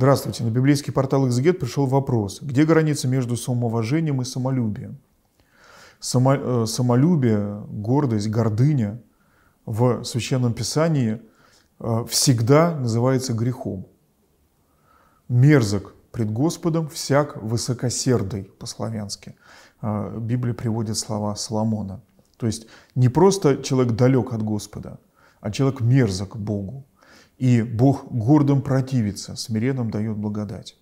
Здравствуйте. На библейский портал «Экзегет» пришел вопрос. Где граница между самоуважением и самолюбием? Само, э, самолюбие, гордость, гордыня в Священном Писании э, всегда называется грехом. Мерзок пред Господом всяк высокосердый, по-славянски. Э, Библия приводит слова Соломона. То есть не просто человек далек от Господа, а человек мерзок Богу. И Бог гордым противится, смиренным дает благодать.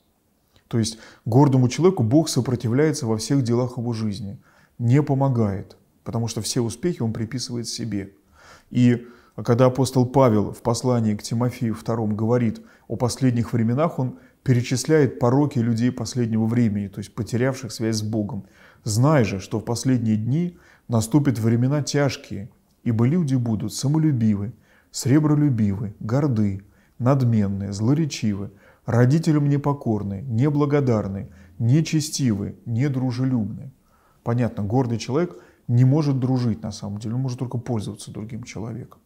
То есть гордому человеку Бог сопротивляется во всех делах его жизни, не помогает, потому что все успехи он приписывает себе. И когда апостол Павел в послании к Тимофею II говорит о последних временах, он перечисляет пороки людей последнего времени, то есть потерявших связь с Богом. Знай же, что в последние дни наступят времена тяжкие, ибо люди будут самолюбивы, сребролюбивы, горды, надменны, злоречивы, родителям непокорны, неблагодарны, нечестивы, недружелюбны. Понятно, гордый человек не может дружить на самом деле, он может только пользоваться другим человеком.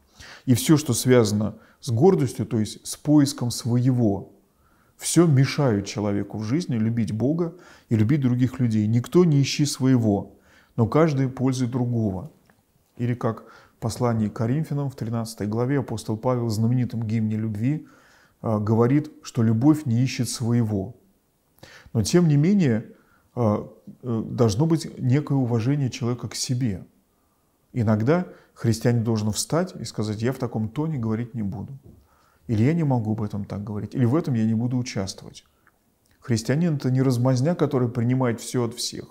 И все, что связано с гордостью, то есть с поиском своего, все мешает человеку в жизни любить Бога и любить других людей. Никто не ищи своего, но каждый пользует другого. Или как послании к Коринфянам в 13 главе апостол Павел в знаменитом гимне любви а, говорит, что любовь не ищет своего. Но тем не менее а, э, должно быть некое уважение человека к себе. Иногда христианин должен встать и сказать, я в таком тоне говорить не буду. Или я не могу об этом так говорить, или в этом я не буду участвовать. Христианин – это не размазня, который принимает все от всех.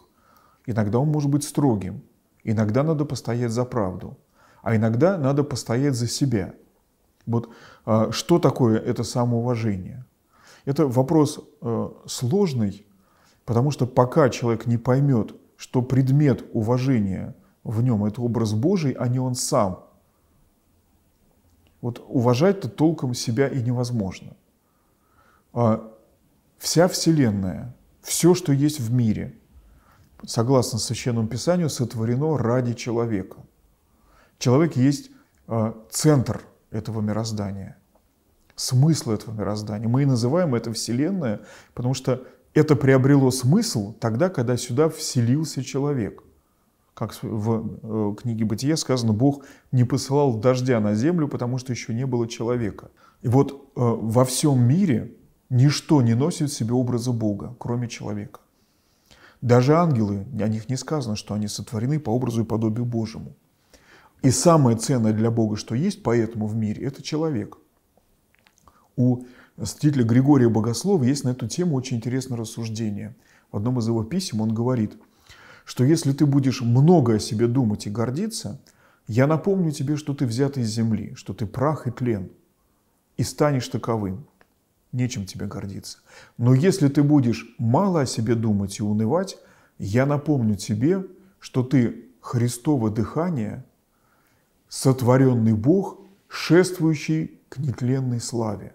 Иногда он может быть строгим, иногда надо постоять за правду – а иногда надо постоять за себя. Вот а, что такое это самоуважение? Это вопрос э, сложный, потому что пока человек не поймет, что предмет уважения в нем – это образ Божий, а не он сам. Вот уважать-то толком себя и невозможно. А вся Вселенная, все, что есть в мире, согласно Священному Писанию, сотворено ради человека – Человек есть а, центр этого мироздания, смысл этого мироздания. Мы и называем это Вселенная, потому что это приобрело смысл тогда, когда сюда вселился человек. Как в э, книге Бытия сказано, Бог не посылал дождя на землю, потому что еще не было человека. И вот э, во всем мире ничто не носит в себе образа Бога, кроме человека. Даже ангелы, о них не сказано, что они сотворены по образу и подобию Божьему. И самое ценное для Бога, что есть поэтому в мире, это человек. У святителя Григория Богослова есть на эту тему очень интересное рассуждение. В одном из его писем он говорит, что если ты будешь много о себе думать и гордиться, я напомню тебе, что ты взят из земли, что ты прах и тлен, и станешь таковым. Нечем тебе гордиться. Но если ты будешь мало о себе думать и унывать, я напомню тебе, что ты Христово дыхание – сотворенный Бог, шествующий к нетленной славе.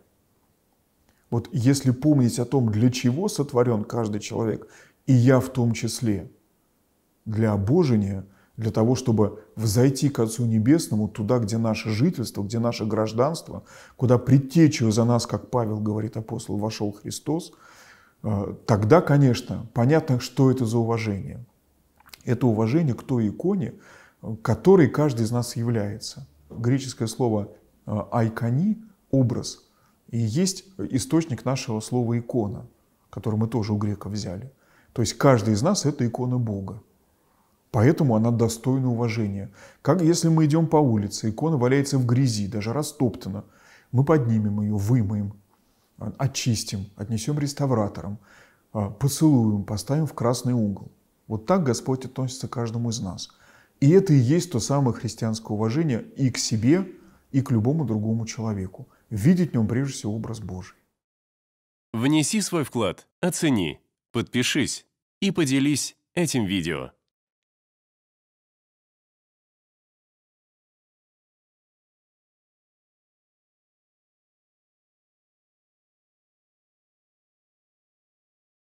Вот если помнить о том, для чего сотворен каждый человек, и я в том числе, для обожения, для того, чтобы взойти к Отцу Небесному, туда, где наше жительство, где наше гражданство, куда предтечью за нас, как Павел говорит апостол, вошел Христос, э, тогда, конечно, понятно, что это за уважение. Это уважение к той иконе, которой каждый из нас является. Греческое слово э, «айкони» — образ, и есть источник нашего слова «икона», который мы тоже у греков взяли. То есть каждый из нас — это икона Бога. Поэтому она достойна уважения. Как если мы идем по улице, икона валяется в грязи, даже растоптана. Мы поднимем ее, вымоем, э, очистим, отнесем реставраторам, э, поцелуем, поставим в красный угол. Вот так Господь относится к каждому из нас – и это и есть то самое христианское уважение и к себе, и к любому другому человеку. Видеть в нем прежде всего образ Божий. Внеси свой вклад, оцени, подпишись и поделись этим видео.